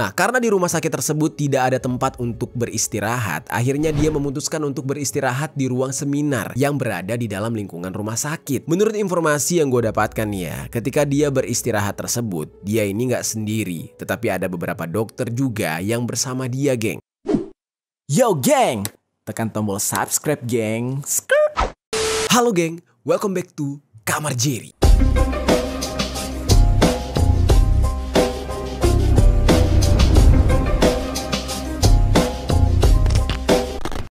Nah, karena di rumah sakit tersebut tidak ada tempat untuk beristirahat, akhirnya dia memutuskan untuk beristirahat di ruang seminar yang berada di dalam lingkungan rumah sakit. Menurut informasi yang gue dapatkan ya, ketika dia beristirahat tersebut, dia ini nggak sendiri, tetapi ada beberapa dokter juga yang bersama dia, geng. Yo, geng! Tekan tombol subscribe, geng. Halo, geng. Welcome back to Kamar Jerry.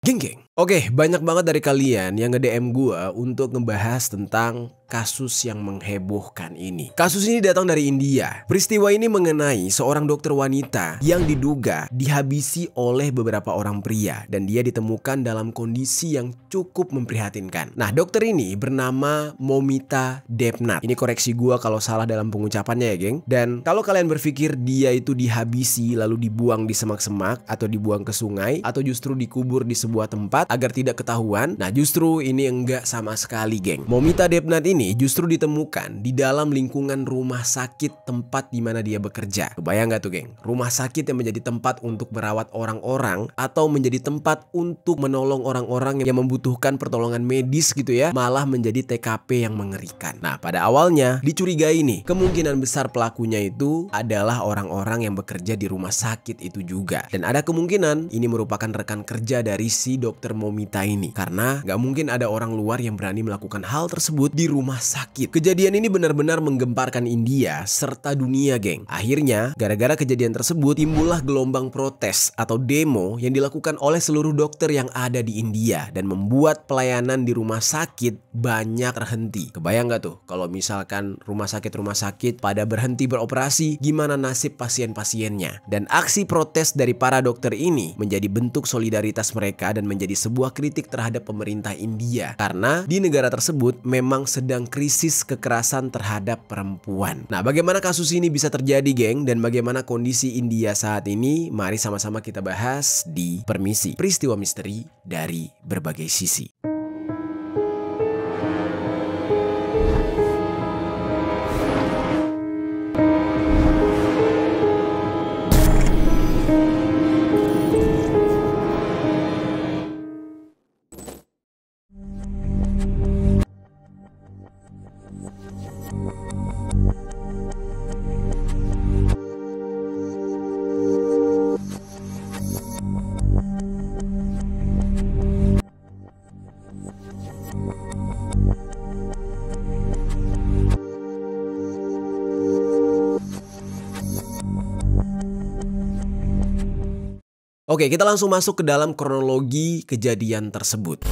Geng geng. Oke, banyak banget dari kalian yang nge-DM gua untuk ngebahas tentang kasus yang menghebohkan ini. Kasus ini datang dari India. Peristiwa ini mengenai seorang dokter wanita yang diduga dihabisi oleh beberapa orang pria dan dia ditemukan dalam kondisi yang cukup memprihatinkan. Nah, dokter ini bernama Momita Depnat. Ini koreksi gua kalau salah dalam pengucapannya ya, geng. Dan kalau kalian berpikir dia itu dihabisi lalu dibuang di semak-semak atau dibuang ke sungai atau justru dikubur di sebuah tempat agar tidak ketahuan, nah justru ini enggak sama sekali, geng. Momita Depnat ini ini justru ditemukan di dalam lingkungan rumah sakit tempat di mana dia bekerja. Kebayang gak tuh geng? Rumah sakit yang menjadi tempat untuk merawat orang-orang atau menjadi tempat untuk menolong orang-orang yang membutuhkan pertolongan medis gitu ya, malah menjadi TKP yang mengerikan. Nah, pada awalnya dicurigai nih, kemungkinan besar pelakunya itu adalah orang-orang yang bekerja di rumah sakit itu juga. Dan ada kemungkinan ini merupakan rekan kerja dari si dokter Momita ini. Karena nggak mungkin ada orang luar yang berani melakukan hal tersebut di rumah rumah sakit. Kejadian ini benar-benar menggemparkan India serta dunia, geng. Akhirnya, gara-gara kejadian tersebut timbullah gelombang protes atau demo yang dilakukan oleh seluruh dokter yang ada di India dan membuat pelayanan di rumah sakit banyak terhenti. Kebayang gak tuh kalau misalkan rumah sakit-rumah sakit pada berhenti beroperasi, gimana nasib pasien-pasiennya? Dan aksi protes dari para dokter ini menjadi bentuk solidaritas mereka dan menjadi sebuah kritik terhadap pemerintah India karena di negara tersebut memang sedang sedang krisis kekerasan terhadap perempuan. Nah, bagaimana kasus ini bisa terjadi, geng? Dan bagaimana kondisi India saat ini? Mari sama-sama kita bahas di Permisi, peristiwa misteri dari berbagai sisi. Oke, kita langsung masuk ke dalam kronologi kejadian tersebut.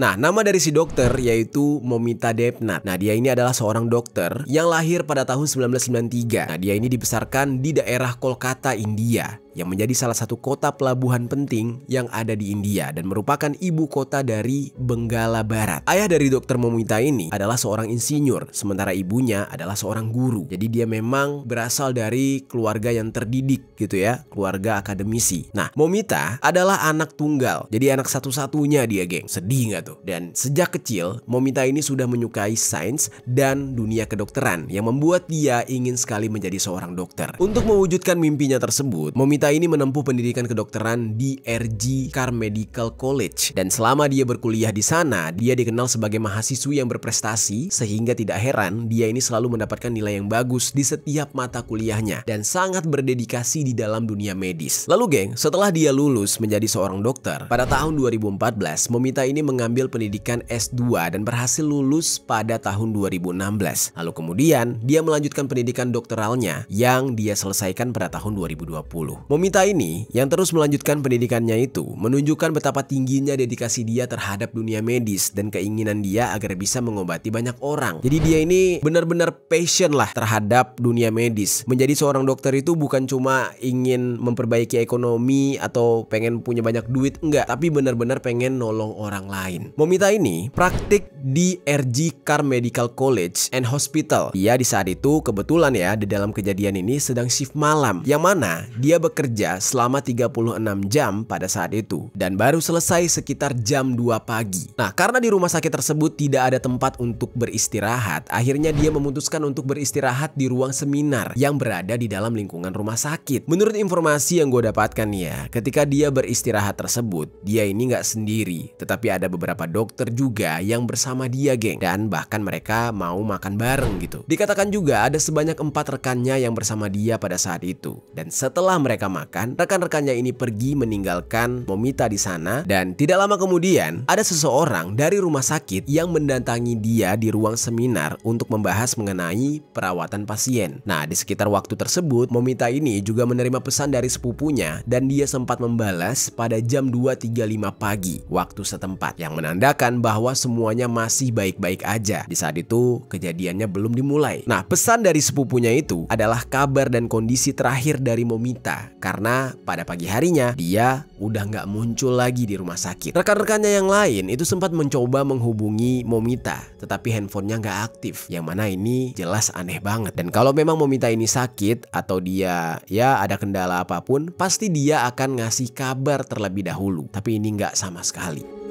Nah, nama dari si dokter yaitu Momita Depnat. Nah, dia ini adalah seorang dokter yang lahir pada tahun 1993. Nah, dia ini dibesarkan di daerah Kolkata, India yang menjadi salah satu kota pelabuhan penting yang ada di India dan merupakan ibu kota dari Benggala Barat. Ayah dari dokter Momita ini adalah seorang insinyur, sementara ibunya adalah seorang guru. Jadi dia memang berasal dari keluarga yang terdidik gitu ya, keluarga akademisi. Nah, Momita adalah anak tunggal, jadi anak satu-satunya dia geng. Sedih nggak tuh? Dan sejak kecil, Momita ini sudah menyukai sains dan dunia kedokteran yang membuat dia ingin sekali menjadi seorang dokter. Untuk mewujudkan mimpinya tersebut, Momita Wanita ini menempuh pendidikan kedokteran di RG Car Medical College dan selama dia berkuliah di sana, dia dikenal sebagai mahasiswi yang berprestasi sehingga tidak heran dia ini selalu mendapatkan nilai yang bagus di setiap mata kuliahnya dan sangat berdedikasi di dalam dunia medis. Lalu geng, setelah dia lulus menjadi seorang dokter, pada tahun 2014 Momita ini mengambil pendidikan S2 dan berhasil lulus pada tahun 2016. Lalu kemudian dia melanjutkan pendidikan dokteralnya yang dia selesaikan pada tahun 2020. Momita ini yang terus melanjutkan pendidikannya itu menunjukkan betapa tingginya dedikasi dia terhadap dunia medis dan keinginan dia agar bisa mengobati banyak orang. Jadi dia ini benar-benar passion lah terhadap dunia medis. Menjadi seorang dokter itu bukan cuma ingin memperbaiki ekonomi atau pengen punya banyak duit enggak, tapi benar-benar pengen nolong orang lain. Momita ini praktik di RG Car Medical College and Hospital. Dia di saat itu kebetulan ya di dalam kejadian ini sedang shift malam yang mana dia bekerja bekerja selama 36 jam pada saat itu dan baru selesai sekitar jam 2 pagi. Nah, karena di rumah sakit tersebut tidak ada tempat untuk beristirahat, akhirnya dia memutuskan untuk beristirahat di ruang seminar yang berada di dalam lingkungan rumah sakit. Menurut informasi yang gue dapatkan ya, ketika dia beristirahat tersebut, dia ini nggak sendiri, tetapi ada beberapa dokter juga yang bersama dia, geng. Dan bahkan mereka mau makan bareng gitu. Dikatakan juga ada sebanyak empat rekannya yang bersama dia pada saat itu. Dan setelah mereka makan, rekan-rekannya ini pergi meninggalkan Momita di sana dan tidak lama kemudian ada seseorang dari rumah sakit yang mendatangi dia di ruang seminar untuk membahas mengenai perawatan pasien. Nah, di sekitar waktu tersebut Momita ini juga menerima pesan dari sepupunya dan dia sempat membalas pada jam 2.35 pagi waktu setempat yang menandakan bahwa semuanya masih baik-baik aja. Di saat itu kejadiannya belum dimulai. Nah, pesan dari sepupunya itu adalah kabar dan kondisi terakhir dari Momita karena pada pagi harinya dia udah nggak muncul lagi di rumah sakit. Rekan-rekannya yang lain itu sempat mencoba menghubungi Momita, tetapi handphonenya nggak aktif. Yang mana ini jelas aneh banget. Dan kalau memang Momita ini sakit atau dia ya ada kendala apapun, pasti dia akan ngasih kabar terlebih dahulu. Tapi ini nggak sama sekali.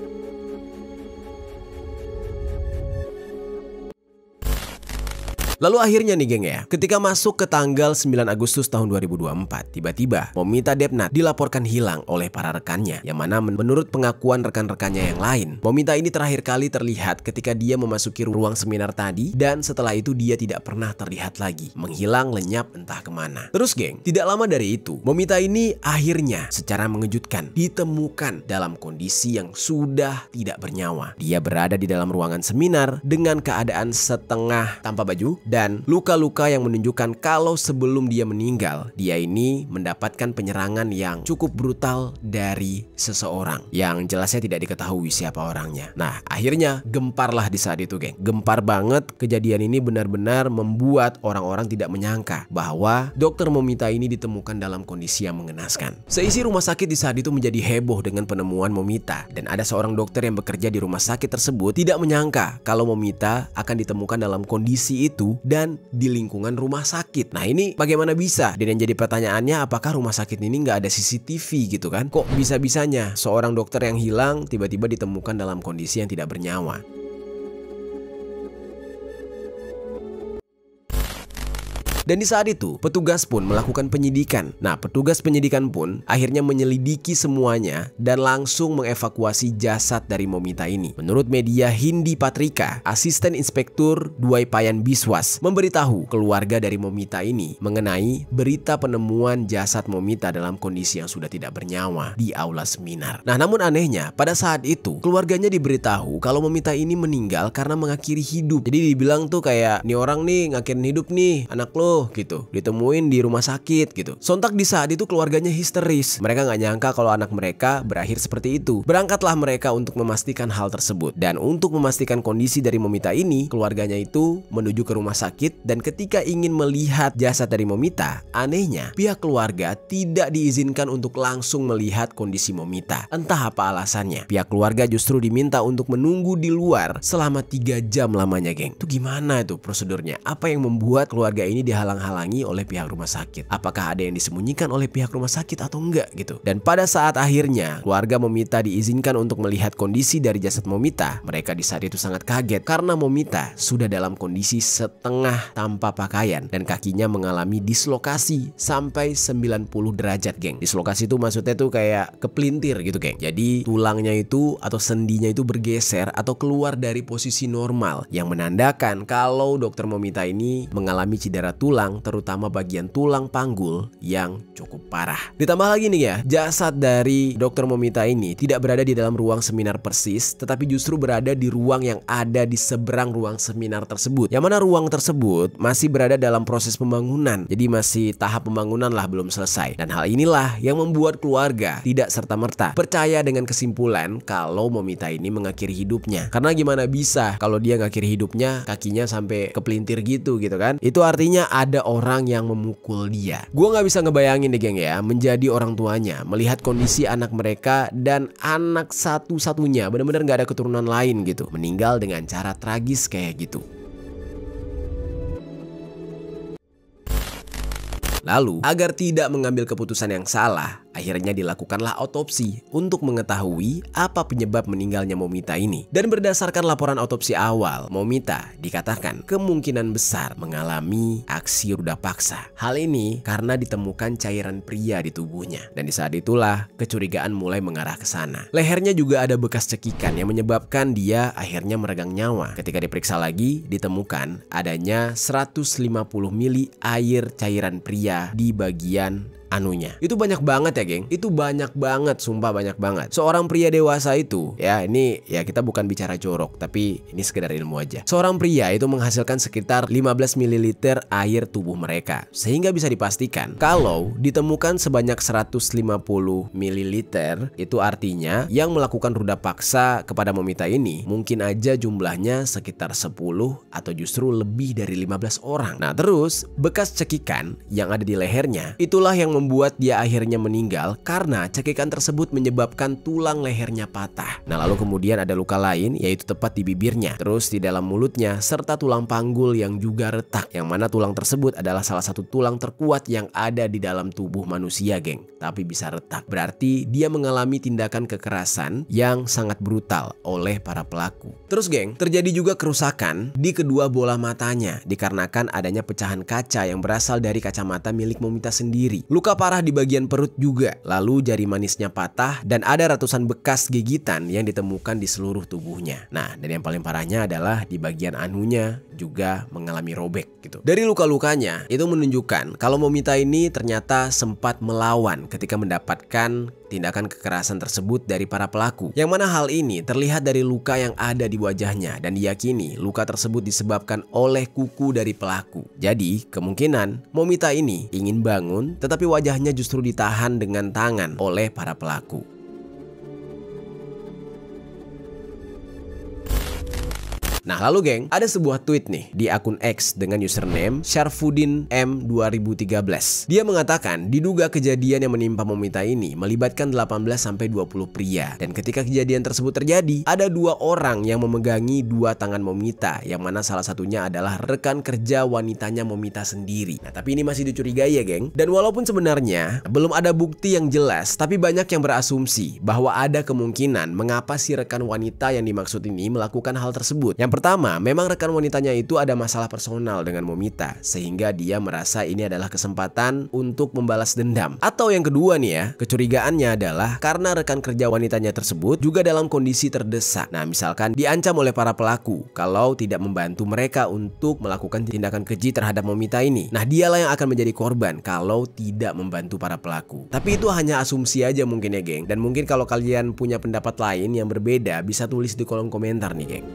Lalu akhirnya nih geng ya, ketika masuk ke tanggal 9 Agustus tahun 2024, tiba-tiba Momita Depnat dilaporkan hilang oleh para rekannya, yang mana menurut pengakuan rekan-rekannya yang lain, Momita ini terakhir kali terlihat ketika dia memasuki ruang seminar tadi, dan setelah itu dia tidak pernah terlihat lagi, menghilang lenyap entah kemana. Terus geng, tidak lama dari itu, Momita ini akhirnya secara mengejutkan ditemukan dalam kondisi yang sudah tidak bernyawa. Dia berada di dalam ruangan seminar dengan keadaan setengah tanpa baju dan luka-luka yang menunjukkan kalau sebelum dia meninggal, dia ini mendapatkan penyerangan yang cukup brutal dari seseorang yang jelasnya tidak diketahui siapa orangnya. Nah, akhirnya gemparlah di saat itu, geng. Gempar banget kejadian ini benar-benar membuat orang-orang tidak menyangka bahwa dokter Momita ini ditemukan dalam kondisi yang mengenaskan. Seisi rumah sakit di saat itu menjadi heboh dengan penemuan Momita dan ada seorang dokter yang bekerja di rumah sakit tersebut tidak menyangka kalau Momita akan ditemukan dalam kondisi itu dan di lingkungan rumah sakit. Nah ini bagaimana bisa? Dan yang jadi pertanyaannya apakah rumah sakit ini nggak ada CCTV gitu kan? Kok bisa-bisanya seorang dokter yang hilang tiba-tiba ditemukan dalam kondisi yang tidak bernyawa? Dan di saat itu, petugas pun melakukan penyidikan. Nah, petugas penyidikan pun akhirnya menyelidiki semuanya dan langsung mengevakuasi jasad dari Momita ini. Menurut media Hindi Patrika, asisten inspektur Duai Payan Biswas memberitahu keluarga dari Momita ini mengenai berita penemuan jasad Momita dalam kondisi yang sudah tidak bernyawa di aula seminar. Nah, namun anehnya, pada saat itu keluarganya diberitahu kalau Momita ini meninggal karena mengakhiri hidup. Jadi dibilang tuh kayak, "Nih orang nih ngakhirin hidup nih, anak lo gitu ditemuin di rumah sakit gitu sontak di saat itu keluarganya histeris mereka nggak nyangka kalau anak mereka berakhir seperti itu berangkatlah mereka untuk memastikan hal tersebut dan untuk memastikan kondisi dari Momita ini keluarganya itu menuju ke rumah sakit dan ketika ingin melihat jasad dari Momita anehnya pihak keluarga tidak diizinkan untuk langsung melihat kondisi Momita entah apa alasannya pihak keluarga justru diminta untuk menunggu di luar selama tiga jam lamanya geng itu gimana itu prosedurnya apa yang membuat keluarga ini diharapkan dihalang-halangi oleh pihak rumah sakit. Apakah ada yang disembunyikan oleh pihak rumah sakit atau enggak gitu. Dan pada saat akhirnya keluarga Momita diizinkan untuk melihat kondisi dari jasad Momita, mereka di saat itu sangat kaget karena Momita sudah dalam kondisi setengah tanpa pakaian dan kakinya mengalami dislokasi sampai 90 derajat, geng. Dislokasi itu maksudnya tuh kayak kepelintir gitu, geng. Jadi tulangnya itu atau sendinya itu bergeser atau keluar dari posisi normal yang menandakan kalau dokter Momita ini mengalami cedera tulang tulang terutama bagian tulang panggul yang cukup parah. Ditambah lagi nih ya, jasad dari dokter Momita ini tidak berada di dalam ruang seminar persis tetapi justru berada di ruang yang ada di seberang ruang seminar tersebut. Yang mana ruang tersebut masih berada dalam proses pembangunan. Jadi masih tahap pembangunan lah belum selesai. Dan hal inilah yang membuat keluarga tidak serta-merta percaya dengan kesimpulan kalau Momita ini mengakhiri hidupnya. Karena gimana bisa kalau dia ngakhiri hidupnya kakinya sampai kepelintir gitu gitu kan. Itu artinya ada orang yang memukul dia. Gue nggak bisa ngebayangin deh geng ya, menjadi orang tuanya, melihat kondisi anak mereka dan anak satu-satunya bener-bener nggak ada keturunan lain gitu, meninggal dengan cara tragis kayak gitu. Lalu, agar tidak mengambil keputusan yang salah, Akhirnya dilakukanlah otopsi untuk mengetahui apa penyebab meninggalnya Momita ini. Dan berdasarkan laporan otopsi awal, Momita dikatakan kemungkinan besar mengalami aksi ruda paksa. Hal ini karena ditemukan cairan pria di tubuhnya. Dan di saat itulah kecurigaan mulai mengarah ke sana. Lehernya juga ada bekas cekikan yang menyebabkan dia akhirnya meregang nyawa. Ketika diperiksa lagi, ditemukan adanya 150 mili air cairan pria di bagian anunya. Itu banyak banget ya, geng. Itu banyak banget, sumpah banyak banget. Seorang pria dewasa itu, ya ini ya kita bukan bicara jorok, tapi ini sekedar ilmu aja. Seorang pria itu menghasilkan sekitar 15 ml air tubuh mereka. Sehingga bisa dipastikan kalau ditemukan sebanyak 150 ml itu artinya yang melakukan ruda paksa kepada memita ini mungkin aja jumlahnya sekitar 10 atau justru lebih dari 15 orang. Nah, terus bekas cekikan yang ada di lehernya itulah yang membuat dia akhirnya meninggal karena cekikan tersebut menyebabkan tulang lehernya patah. Nah lalu kemudian ada luka lain yaitu tepat di bibirnya, terus di dalam mulutnya serta tulang panggul yang juga retak yang mana tulang tersebut adalah salah satu tulang terkuat yang ada di dalam tubuh manusia geng tapi bisa retak. Berarti dia mengalami tindakan kekerasan yang sangat brutal oleh para pelaku. Terus geng terjadi juga kerusakan di kedua bola matanya dikarenakan adanya pecahan kaca yang berasal dari kacamata milik Momita sendiri. Luka parah di bagian perut juga, lalu jari manisnya patah dan ada ratusan bekas gigitan yang ditemukan di seluruh tubuhnya. Nah, dan yang paling parahnya adalah di bagian anunya juga mengalami robek gitu. Dari luka-lukanya itu menunjukkan kalau Momita ini ternyata sempat melawan ketika mendapatkan tindakan kekerasan tersebut dari para pelaku, yang mana hal ini terlihat dari luka yang ada di wajahnya dan diyakini luka tersebut disebabkan oleh kuku dari pelaku. Jadi, kemungkinan Momita ini ingin bangun tetapi wajahnya justru ditahan dengan tangan oleh para pelaku. Nah lalu geng, ada sebuah tweet nih di akun X dengan username Sharfudin M2013. Dia mengatakan diduga kejadian yang menimpa Momita ini melibatkan 18-20 pria. Dan ketika kejadian tersebut terjadi, ada dua orang yang memegangi dua tangan Momita yang mana salah satunya adalah rekan kerja wanitanya Momita sendiri. Nah tapi ini masih dicurigai ya geng. Dan walaupun sebenarnya belum ada bukti yang jelas, tapi banyak yang berasumsi bahwa ada kemungkinan mengapa si rekan wanita yang dimaksud ini melakukan hal tersebut. Yang pertama, memang rekan wanitanya itu ada masalah personal dengan Momita, sehingga dia merasa ini adalah kesempatan untuk membalas dendam. Atau yang kedua nih ya, kecurigaannya adalah karena rekan kerja wanitanya tersebut juga dalam kondisi terdesak. Nah, misalkan diancam oleh para pelaku kalau tidak membantu mereka untuk melakukan tindakan keji terhadap Momita ini. Nah, dialah yang akan menjadi korban kalau tidak membantu para pelaku. Tapi itu hanya asumsi aja mungkin ya, geng. Dan mungkin kalau kalian punya pendapat lain yang berbeda, bisa tulis di kolom komentar nih, geng.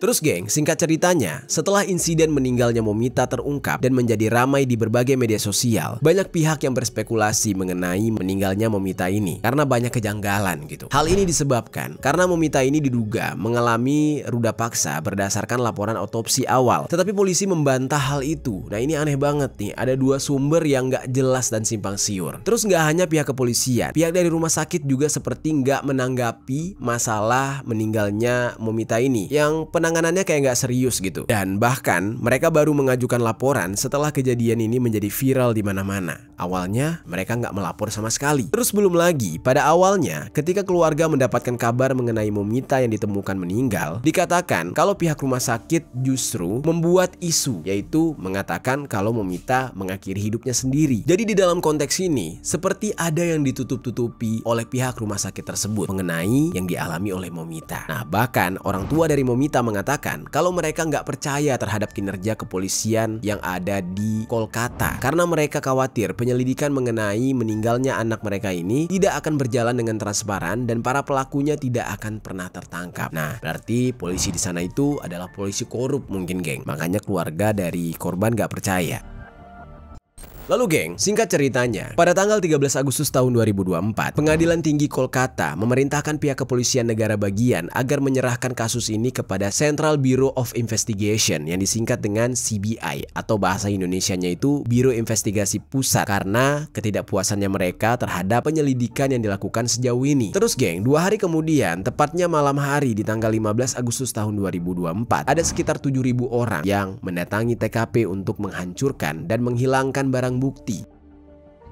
Terus geng, singkat ceritanya, setelah insiden meninggalnya Momita terungkap dan menjadi ramai di berbagai media sosial, banyak pihak yang berspekulasi mengenai meninggalnya Momita ini karena banyak kejanggalan gitu. Hal ini disebabkan karena Momita ini diduga mengalami ruda paksa berdasarkan laporan otopsi awal. Tetapi polisi membantah hal itu. Nah ini aneh banget nih, ada dua sumber yang nggak jelas dan simpang siur. Terus nggak hanya pihak kepolisian, pihak dari rumah sakit juga seperti nggak menanggapi masalah meninggalnya Momita ini. Yang penang penanganannya kayak nggak serius gitu. Dan bahkan mereka baru mengajukan laporan setelah kejadian ini menjadi viral di mana-mana. Awalnya mereka nggak melapor sama sekali. Terus belum lagi, pada awalnya ketika keluarga mendapatkan kabar mengenai Momita yang ditemukan meninggal, dikatakan kalau pihak rumah sakit justru membuat isu, yaitu mengatakan kalau Momita mengakhiri hidupnya sendiri. Jadi di dalam konteks ini, seperti ada yang ditutup-tutupi oleh pihak rumah sakit tersebut mengenai yang dialami oleh Momita. Nah, bahkan orang tua dari Momita mengatakan mengatakan kalau mereka nggak percaya terhadap kinerja kepolisian yang ada di Kolkata karena mereka khawatir penyelidikan mengenai meninggalnya anak mereka ini tidak akan berjalan dengan transparan dan para pelakunya tidak akan pernah tertangkap. Nah, berarti polisi di sana itu adalah polisi korup mungkin, geng. Makanya keluarga dari korban nggak percaya. Lalu geng, singkat ceritanya, pada tanggal 13 Agustus tahun 2024, Pengadilan Tinggi Kolkata memerintahkan pihak kepolisian negara bagian agar menyerahkan kasus ini kepada Central Bureau of Investigation yang disingkat dengan CBI atau bahasa Indonesia-nya itu Biro Investigasi Pusat karena ketidakpuasannya mereka terhadap penyelidikan yang dilakukan sejauh ini. Terus geng, dua hari kemudian, tepatnya malam hari di tanggal 15 Agustus tahun 2024, ada sekitar 7.000 orang yang mendatangi TKP untuk menghancurkan dan menghilangkan barang bukti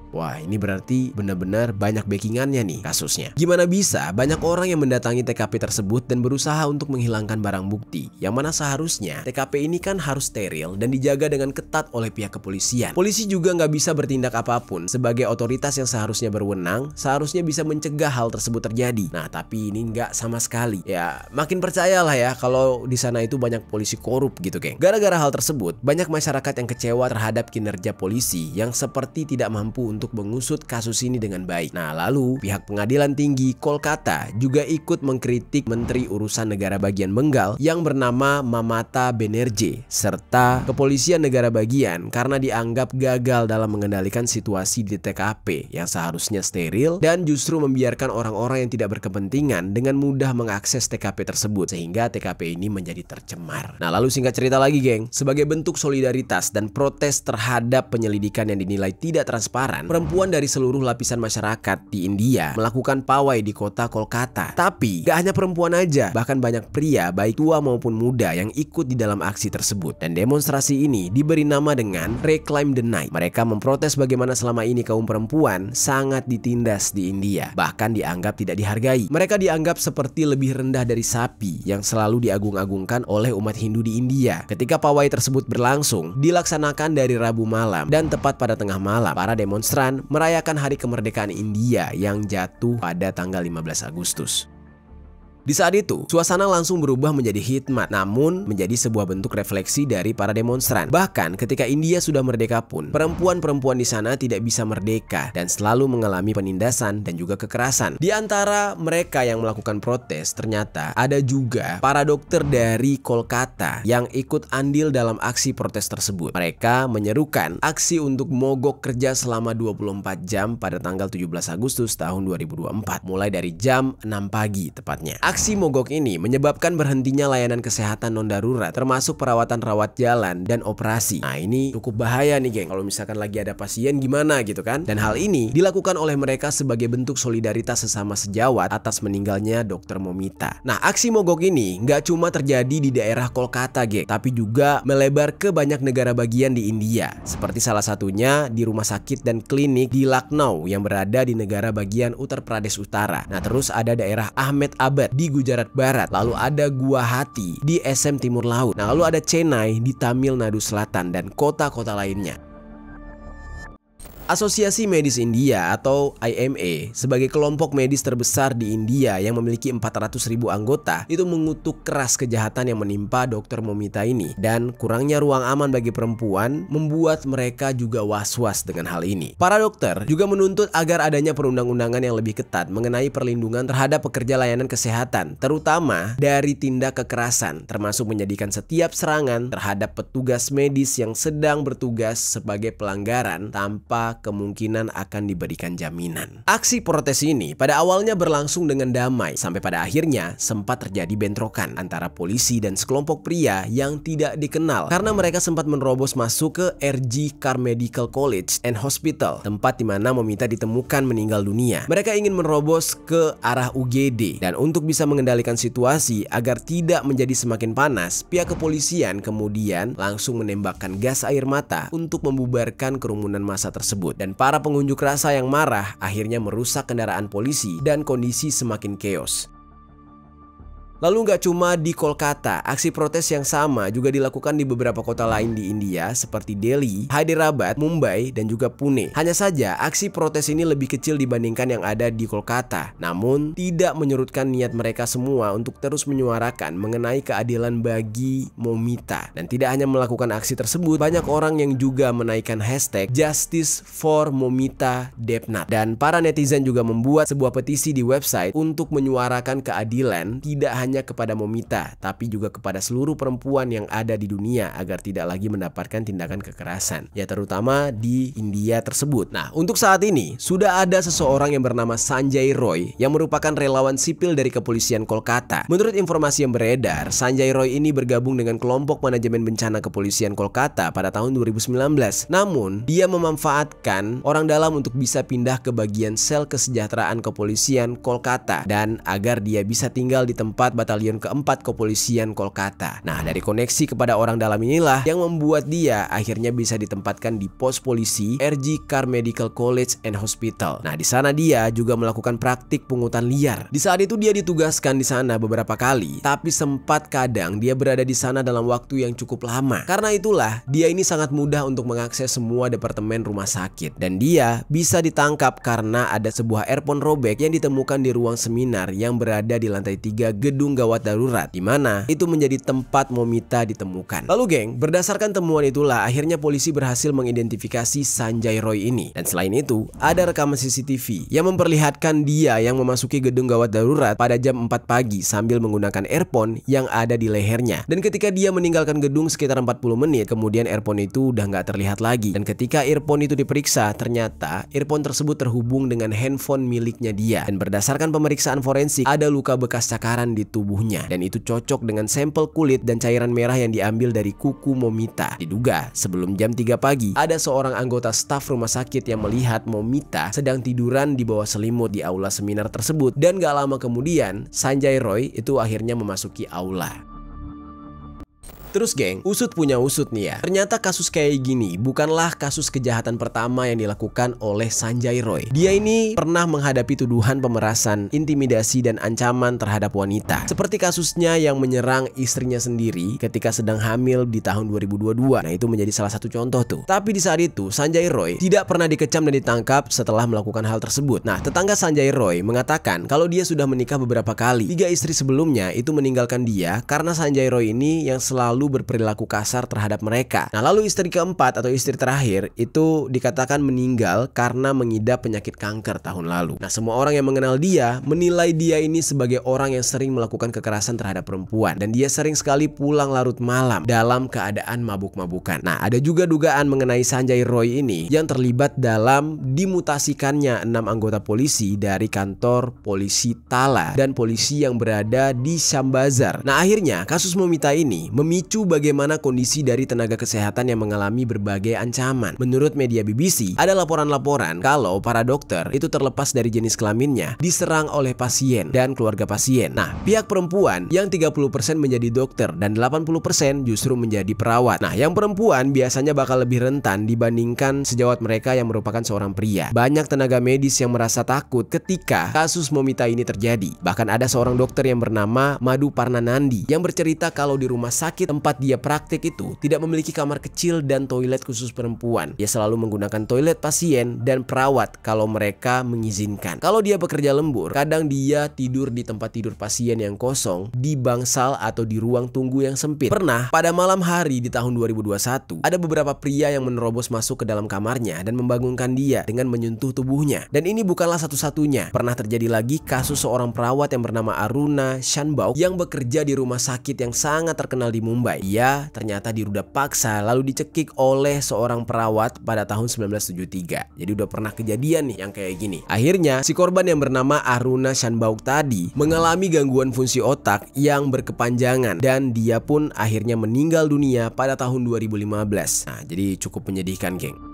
Wah, ini berarti benar-benar banyak backingannya nih kasusnya. Gimana bisa banyak orang yang mendatangi TKP tersebut dan berusaha untuk menghilangkan barang bukti, yang mana seharusnya TKP ini kan harus steril dan dijaga dengan ketat oleh pihak kepolisian. Polisi juga nggak bisa bertindak apapun sebagai otoritas yang seharusnya berwenang, seharusnya bisa mencegah hal tersebut terjadi. Nah, tapi ini nggak sama sekali. Ya, makin percayalah ya kalau di sana itu banyak polisi korup gitu, geng. Gara-gara hal tersebut, banyak masyarakat yang kecewa terhadap kinerja polisi yang seperti tidak mampu untuk untuk mengusut kasus ini dengan baik. Nah, lalu pihak pengadilan tinggi Kolkata juga ikut mengkritik Menteri Urusan Negara Bagian Bengal yang bernama Mamata Benerje serta kepolisian negara bagian karena dianggap gagal dalam mengendalikan situasi di TKP yang seharusnya steril dan justru membiarkan orang-orang yang tidak berkepentingan dengan mudah mengakses TKP tersebut sehingga TKP ini menjadi tercemar. Nah, lalu singkat cerita lagi, geng, sebagai bentuk solidaritas dan protes terhadap penyelidikan yang dinilai tidak transparan, Perempuan dari seluruh lapisan masyarakat di India melakukan pawai di kota Kolkata. Tapi gak hanya perempuan aja, bahkan banyak pria baik tua maupun muda yang ikut di dalam aksi tersebut. Dan demonstrasi ini diberi nama dengan Reclaim the Night. Mereka memprotes bagaimana selama ini kaum perempuan sangat ditindas di India, bahkan dianggap tidak dihargai. Mereka dianggap seperti lebih rendah dari sapi yang selalu diagung-agungkan oleh umat Hindu di India. Ketika pawai tersebut berlangsung, dilaksanakan dari Rabu malam dan tepat pada tengah malam, para demonstran merayakan hari kemerdekaan India yang jatuh pada tanggal 15 Agustus. Di saat itu, suasana langsung berubah menjadi hikmat, namun menjadi sebuah bentuk refleksi dari para demonstran. Bahkan ketika India sudah merdeka pun, perempuan-perempuan di sana tidak bisa merdeka dan selalu mengalami penindasan dan juga kekerasan. Di antara mereka yang melakukan protes, ternyata ada juga para dokter dari Kolkata yang ikut andil dalam aksi protes tersebut. Mereka menyerukan aksi untuk mogok kerja selama 24 jam pada tanggal 17 Agustus tahun 2024, mulai dari jam 6 pagi tepatnya. Aksi Aksi mogok ini menyebabkan berhentinya layanan kesehatan non darurat termasuk perawatan rawat jalan dan operasi. Nah ini cukup bahaya nih geng kalau misalkan lagi ada pasien gimana gitu kan. Dan hal ini dilakukan oleh mereka sebagai bentuk solidaritas sesama sejawat atas meninggalnya dokter Momita. Nah aksi mogok ini nggak cuma terjadi di daerah Kolkata geng tapi juga melebar ke banyak negara bagian di India. Seperti salah satunya di rumah sakit dan klinik di Lucknow yang berada di negara bagian Uttar Pradesh Utara. Nah terus ada daerah Ahmed Abad di Gujarat Barat, lalu ada Gua Hati di SM Timur Laut. Nah, lalu ada Chennai di Tamil Nadu Selatan dan kota-kota lainnya. Asosiasi Medis India atau IMA sebagai kelompok medis terbesar di India yang memiliki 400 ribu anggota itu mengutuk keras kejahatan yang menimpa dokter Momita ini dan kurangnya ruang aman bagi perempuan membuat mereka juga was-was dengan hal ini. Para dokter juga menuntut agar adanya perundang-undangan yang lebih ketat mengenai perlindungan terhadap pekerja layanan kesehatan terutama dari tindak kekerasan termasuk menjadikan setiap serangan terhadap petugas medis yang sedang bertugas sebagai pelanggaran tanpa kemungkinan akan diberikan jaminan. Aksi protes ini pada awalnya berlangsung dengan damai sampai pada akhirnya sempat terjadi bentrokan antara polisi dan sekelompok pria yang tidak dikenal karena mereka sempat menerobos masuk ke RG Car Medical College and Hospital, tempat di mana meminta ditemukan meninggal dunia. Mereka ingin menerobos ke arah UGD dan untuk bisa mengendalikan situasi agar tidak menjadi semakin panas, pihak kepolisian kemudian langsung menembakkan gas air mata untuk membubarkan kerumunan massa tersebut tersebut dan para pengunjuk rasa yang marah akhirnya merusak kendaraan polisi dan kondisi semakin keos. Lalu nggak cuma di Kolkata, aksi protes yang sama juga dilakukan di beberapa kota lain di India seperti Delhi, Hyderabad, Mumbai, dan juga Pune. Hanya saja aksi protes ini lebih kecil dibandingkan yang ada di Kolkata, namun tidak menyurutkan niat mereka semua untuk terus menyuarakan mengenai keadilan bagi Momita. Dan tidak hanya melakukan aksi tersebut, banyak orang yang juga menaikkan hashtag Justice for Momita Depnat. Dan para netizen juga membuat sebuah petisi di website untuk menyuarakan keadilan tidak hanya hanya kepada Momita, tapi juga kepada seluruh perempuan yang ada di dunia agar tidak lagi mendapatkan tindakan kekerasan, ya terutama di India tersebut. Nah, untuk saat ini sudah ada seseorang yang bernama Sanjay Roy yang merupakan relawan sipil dari kepolisian Kolkata. Menurut informasi yang beredar, Sanjay Roy ini bergabung dengan kelompok manajemen bencana kepolisian Kolkata pada tahun 2019. Namun, dia memanfaatkan orang dalam untuk bisa pindah ke bagian sel kesejahteraan kepolisian Kolkata dan agar dia bisa tinggal di tempat Batalion keempat Kepolisian Kolkata. Nah, dari koneksi kepada orang dalam inilah yang membuat dia akhirnya bisa ditempatkan di pos polisi RG Car Medical College and Hospital. Nah, di sana dia juga melakukan praktik pungutan liar. Di saat itu dia ditugaskan di sana beberapa kali, tapi sempat kadang dia berada di sana dalam waktu yang cukup lama. Karena itulah, dia ini sangat mudah untuk mengakses semua departemen rumah sakit dan dia bisa ditangkap karena ada sebuah earphone robek yang ditemukan di ruang seminar yang berada di lantai 3 gedung gedung gawat darurat di mana itu menjadi tempat Momita ditemukan. Lalu geng, berdasarkan temuan itulah akhirnya polisi berhasil mengidentifikasi Sanjay Roy ini. Dan selain itu, ada rekaman CCTV yang memperlihatkan dia yang memasuki gedung gawat darurat pada jam 4 pagi sambil menggunakan earphone yang ada di lehernya. Dan ketika dia meninggalkan gedung sekitar 40 menit, kemudian earphone itu udah nggak terlihat lagi. Dan ketika earphone itu diperiksa, ternyata earphone tersebut terhubung dengan handphone miliknya dia. Dan berdasarkan pemeriksaan forensik, ada luka bekas cakaran di tubuh tubuhnya dan itu cocok dengan sampel kulit dan cairan merah yang diambil dari kuku Momita. Diduga sebelum jam 3 pagi ada seorang anggota staf rumah sakit yang melihat Momita sedang tiduran di bawah selimut di aula seminar tersebut dan gak lama kemudian Sanjay Roy itu akhirnya memasuki aula. Terus geng, usut punya usut nih ya. Ternyata kasus kayak gini bukanlah kasus kejahatan pertama yang dilakukan oleh Sanjay Roy. Dia ini pernah menghadapi tuduhan pemerasan, intimidasi, dan ancaman terhadap wanita. Seperti kasusnya yang menyerang istrinya sendiri ketika sedang hamil di tahun 2022. Nah itu menjadi salah satu contoh tuh. Tapi di saat itu, Sanjay Roy tidak pernah dikecam dan ditangkap setelah melakukan hal tersebut. Nah, tetangga Sanjay Roy mengatakan kalau dia sudah menikah beberapa kali. Tiga istri sebelumnya itu meninggalkan dia karena Sanjay Roy ini yang selalu selalu berperilaku kasar terhadap mereka. Nah, lalu istri keempat atau istri terakhir itu dikatakan meninggal karena mengidap penyakit kanker tahun lalu. Nah, semua orang yang mengenal dia menilai dia ini sebagai orang yang sering melakukan kekerasan terhadap perempuan dan dia sering sekali pulang larut malam dalam keadaan mabuk-mabukan. Nah, ada juga dugaan mengenai Sanjay Roy ini yang terlibat dalam dimutasikannya enam anggota polisi dari kantor polisi Tala dan polisi yang berada di Syambazar. Nah, akhirnya kasus Momita ini memicu memicu bagaimana kondisi dari tenaga kesehatan yang mengalami berbagai ancaman. Menurut media BBC, ada laporan-laporan kalau para dokter itu terlepas dari jenis kelaminnya diserang oleh pasien dan keluarga pasien. Nah, pihak perempuan yang 30% menjadi dokter dan 80% justru menjadi perawat. Nah, yang perempuan biasanya bakal lebih rentan dibandingkan sejawat mereka yang merupakan seorang pria. Banyak tenaga medis yang merasa takut ketika kasus momita ini terjadi. Bahkan ada seorang dokter yang bernama Madu Parnanandi yang bercerita kalau di rumah sakit tempat dia praktik itu tidak memiliki kamar kecil dan toilet khusus perempuan. Dia selalu menggunakan toilet pasien dan perawat kalau mereka mengizinkan. Kalau dia bekerja lembur, kadang dia tidur di tempat tidur pasien yang kosong, di bangsal atau di ruang tunggu yang sempit. Pernah pada malam hari di tahun 2021, ada beberapa pria yang menerobos masuk ke dalam kamarnya dan membangunkan dia dengan menyentuh tubuhnya. Dan ini bukanlah satu-satunya. Pernah terjadi lagi kasus seorang perawat yang bernama Aruna Shanbao yang bekerja di rumah sakit yang sangat terkenal di Mumbai. Mumbai. Ia ternyata diruda paksa lalu dicekik oleh seorang perawat pada tahun 1973. Jadi udah pernah kejadian nih yang kayak gini. Akhirnya si korban yang bernama Aruna Shanbauk tadi mengalami gangguan fungsi otak yang berkepanjangan dan dia pun akhirnya meninggal dunia pada tahun 2015. Nah, jadi cukup menyedihkan, geng.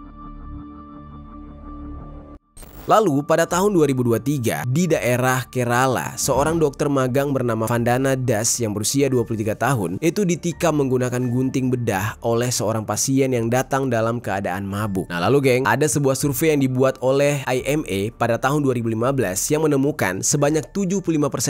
Lalu pada tahun 2023 di daerah Kerala, seorang dokter magang bernama Vandana Das yang berusia 23 tahun itu ditikam menggunakan gunting bedah oleh seorang pasien yang datang dalam keadaan mabuk. Nah, lalu geng, ada sebuah survei yang dibuat oleh IMA pada tahun 2015 yang menemukan sebanyak 75%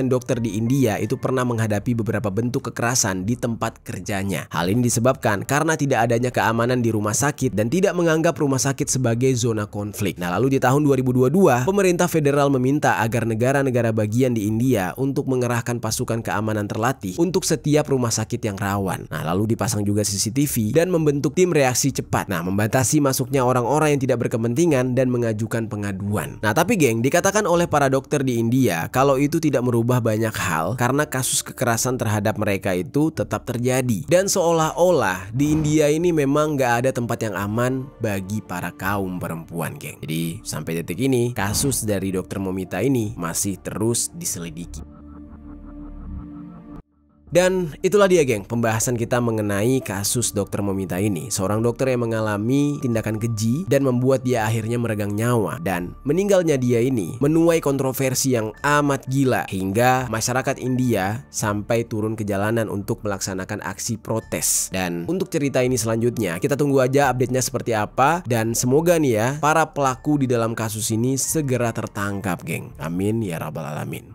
dokter di India itu pernah menghadapi beberapa bentuk kekerasan di tempat kerjanya. Hal ini disebabkan karena tidak adanya keamanan di rumah sakit dan tidak menganggap rumah sakit sebagai zona konflik. Nah, lalu di tahun 2020 2022, pemerintah federal meminta agar negara-negara bagian di India untuk mengerahkan pasukan keamanan terlatih untuk setiap rumah sakit yang rawan. Nah, lalu dipasang juga CCTV dan membentuk tim reaksi cepat. Nah, membatasi masuknya orang-orang yang tidak berkepentingan dan mengajukan pengaduan. Nah, tapi geng, dikatakan oleh para dokter di India kalau itu tidak merubah banyak hal karena kasus kekerasan terhadap mereka itu tetap terjadi. Dan seolah-olah di India ini memang nggak ada tempat yang aman bagi para kaum perempuan, geng. Jadi, sampai detik ini kasus dari dokter Momita ini masih terus diselidiki. Dan itulah dia geng, pembahasan kita mengenai kasus dokter meminta ini. Seorang dokter yang mengalami tindakan keji dan membuat dia akhirnya meregang nyawa. Dan meninggalnya dia ini menuai kontroversi yang amat gila. Hingga masyarakat India sampai turun ke jalanan untuk melaksanakan aksi protes. Dan untuk cerita ini selanjutnya, kita tunggu aja update-nya seperti apa. Dan semoga nih ya, para pelaku di dalam kasus ini segera tertangkap geng. Amin ya rabbal alamin.